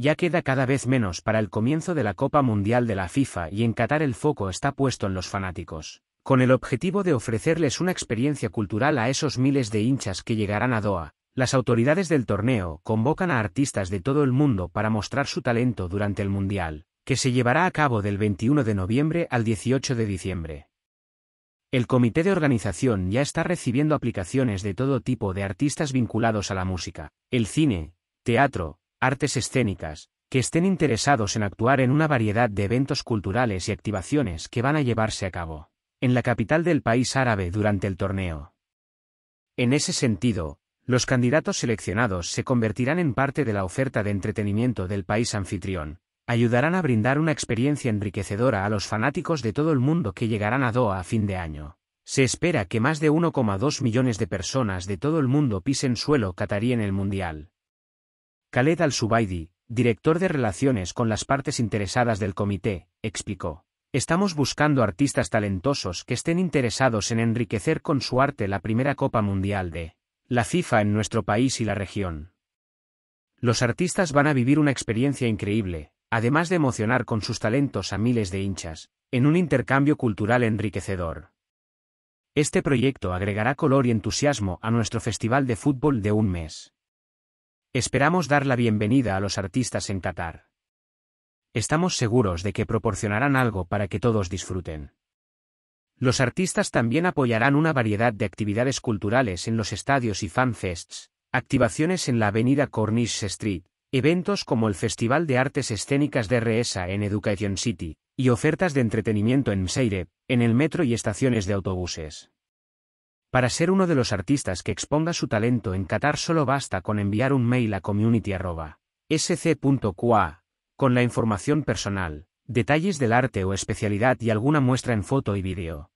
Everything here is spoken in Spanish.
Ya queda cada vez menos para el comienzo de la Copa Mundial de la FIFA y en Qatar el foco está puesto en los fanáticos, con el objetivo de ofrecerles una experiencia cultural a esos miles de hinchas que llegarán a Doha. Las autoridades del torneo convocan a artistas de todo el mundo para mostrar su talento durante el Mundial, que se llevará a cabo del 21 de noviembre al 18 de diciembre. El comité de organización ya está recibiendo aplicaciones de todo tipo de artistas vinculados a la música, el cine, teatro, artes escénicas, que estén interesados en actuar en una variedad de eventos culturales y activaciones que van a llevarse a cabo en la capital del país árabe durante el torneo. En ese sentido, los candidatos seleccionados se convertirán en parte de la oferta de entretenimiento del país anfitrión, ayudarán a brindar una experiencia enriquecedora a los fanáticos de todo el mundo que llegarán a Doha a fin de año. Se espera que más de 1,2 millones de personas de todo el mundo pisen suelo catarí en el Mundial. Khaled al-Subaidi, director de relaciones con las partes interesadas del comité, explicó. Estamos buscando artistas talentosos que estén interesados en enriquecer con su arte la primera Copa Mundial de la FIFA en nuestro país y la región. Los artistas van a vivir una experiencia increíble, además de emocionar con sus talentos a miles de hinchas, en un intercambio cultural enriquecedor. Este proyecto agregará color y entusiasmo a nuestro festival de fútbol de un mes. Esperamos dar la bienvenida a los artistas en Qatar. Estamos seguros de que proporcionarán algo para que todos disfruten. Los artistas también apoyarán una variedad de actividades culturales en los estadios y fanfests, activaciones en la avenida Cornish Street, eventos como el Festival de Artes Escénicas de Reesa en Education City, y ofertas de entretenimiento en Mseireb, en el metro y estaciones de autobuses. Para ser uno de los artistas que exponga su talento en Qatar solo basta con enviar un mail a community.sc.qa con la información personal, detalles del arte o especialidad y alguna muestra en foto y vídeo.